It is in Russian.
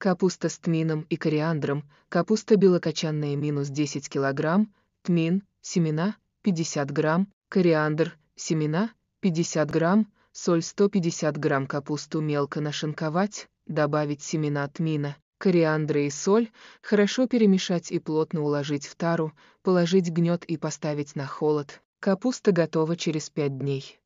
капуста с тмином и кориандром, капуста белокочанная минус 10 кг, тмин, семена, 50 г, кориандр, семена, 50 г, соль 150 г капусту мелко нашинковать, добавить семена тмина, кориандра и соль, хорошо перемешать и плотно уложить в тару, положить гнет и поставить на холод. Капуста готова через 5 дней.